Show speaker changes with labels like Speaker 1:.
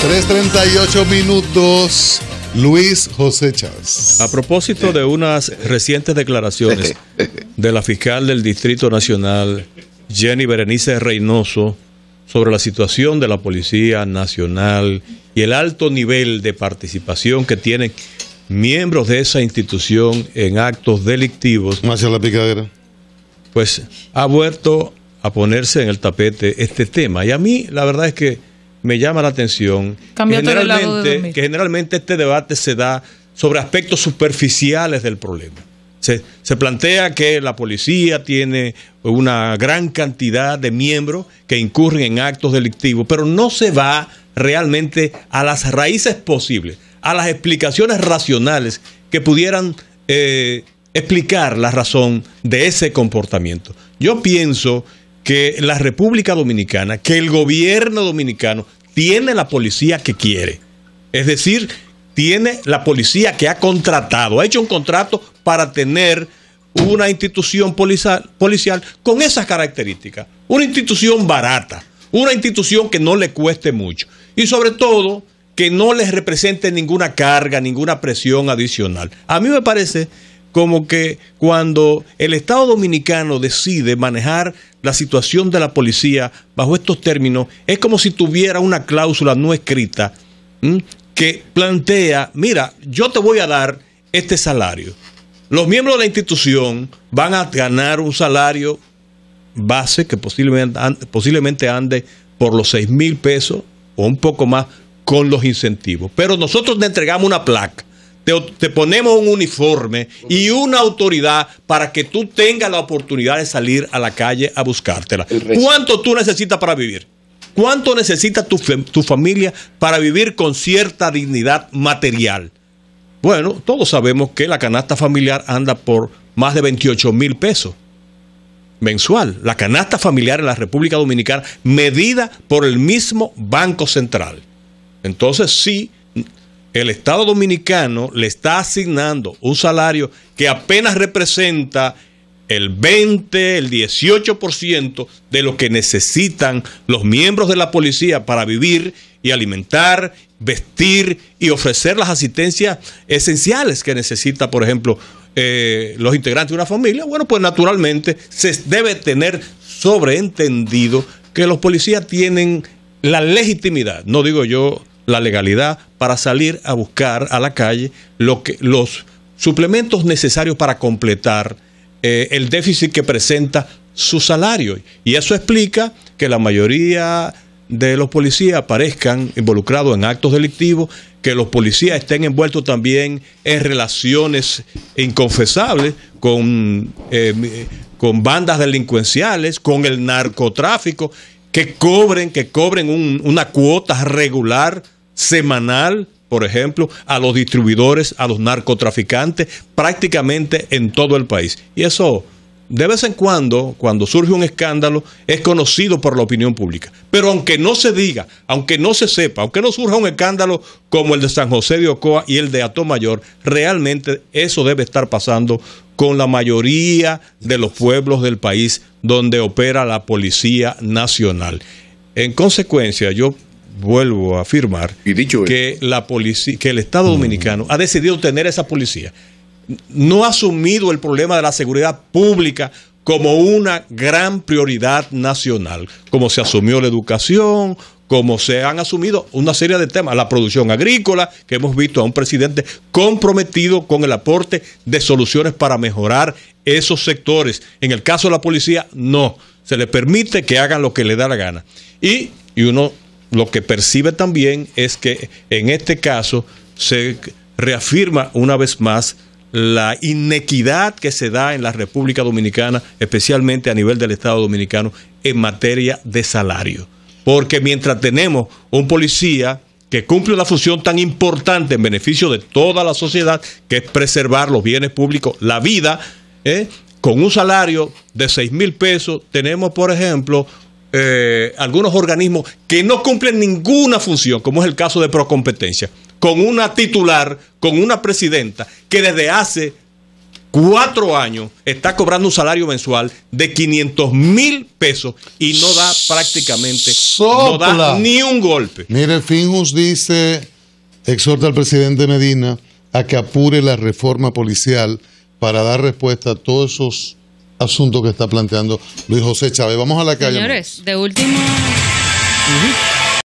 Speaker 1: 3.38 minutos. Luis José Chávez. A propósito de unas recientes declaraciones de la fiscal del Distrito Nacional, Jenny Berenice Reynoso, sobre la situación de la Policía Nacional y el alto nivel de participación que tienen miembros de esa institución en actos delictivos. Hacia la picadera. Pues ha vuelto a ponerse en el tapete este tema. Y a mí la verdad es que me llama la atención que generalmente, que generalmente, este debate se da sobre aspectos superficiales del problema. Se, plantea que la policía tiene una gran cantidad de miembros que incurren en actos delictivos, pero no se va realmente a las raíces posibles, a las explicaciones racionales que pudieran eh, explicar la razón de ese comportamiento. Yo pienso que la República Dominicana, que el gobierno dominicano tiene la policía que quiere. Es decir, tiene la policía que ha contratado, ha hecho un contrato para tener una institución policial, con esas características. Una institución barata, una institución que no le cueste mucho y sobre todo que no les represente ninguna carga, ninguna presión adicional. A mí me parece como que cuando el Estado dominicano decide manejar la situación de la policía bajo estos términos, es como si tuviera una cláusula no escrita que plantea, mira, yo te voy a dar este salario. Los miembros de la institución van a ganar un salario base que posiblemente, posiblemente ande por los 6 mil pesos o un poco más con los incentivos. Pero nosotros le entregamos una placa te, ponemos un uniforme y una autoridad para que tú tengas la oportunidad de salir a la calle a buscártela. ¿Cuánto tú necesitas para vivir? ¿Cuánto necesita tu, tu, familia para vivir con cierta dignidad material? Bueno, todos sabemos que la canasta familiar anda por más de 28 mil pesos mensual. La canasta familiar en la República Dominicana medida por el mismo Banco Central. Entonces sí, el Estado Dominicano le está asignando un salario que apenas representa el 20, el 18% de lo que necesitan los miembros de la policía para vivir y alimentar, vestir y ofrecer las asistencias esenciales que necesita, por ejemplo, eh, los integrantes de una familia. Bueno, pues naturalmente se debe tener sobreentendido que los policías tienen la legitimidad, no digo yo la legalidad para salir a buscar a la calle lo que, los suplementos necesarios para completar eh, el déficit que presenta su salario. Y eso explica que la mayoría de los policías aparezcan involucrados en actos delictivos, que los policías estén envueltos también en relaciones inconfesables con, eh, con bandas delincuenciales, con el narcotráfico que cobren, que cobren una cuota regular, semanal, por ejemplo, a los distribuidores, a los narcotraficantes, prácticamente en todo el país. Y eso de vez en cuando, cuando surge un escándalo, es conocido por la opinión pública. Pero aunque no se diga, aunque no se sepa, aunque no surja un escándalo como el de San José de Ocoa y el de Atomayor, realmente eso debe estar pasando con la mayoría de los pueblos del país donde opera la Policía Nacional. En consecuencia, yo vuelvo a afirmar que, la que el Estado mm. Dominicano ha decidido tener esa policía no ha asumido el problema de la seguridad pública como una gran prioridad nacional, como se asumió la educación, como se han asumido una serie de temas, la producción agrícola, que hemos visto a un presidente comprometido con el aporte de soluciones para mejorar esos sectores. En el caso de la policía, no, se le permite que hagan lo que le da la gana. Y, y uno lo que percibe también es que en este caso se reafirma una vez más la inequidad que se da en la República Dominicana, especialmente a nivel del Estado Dominicano, en materia de salario. Porque mientras tenemos un policía que cumple una función tan importante en beneficio de toda la sociedad, que es preservar los bienes públicos, la vida, ¿eh? con un salario de 6 mil pesos, tenemos, por ejemplo, eh, algunos organismos que no cumplen ninguna función, como es el caso de Procompetencia con una titular, con una presidenta que desde hace cuatro años está cobrando un salario mensual de 500 mil pesos y no da prácticamente no ni un golpe. Mire, Finjus dice, exhorta al presidente Medina a que apure la reforma policial para dar respuesta a todos esos asuntos que está planteando Luis José Chávez. Vamos a la calle. Señores, de último...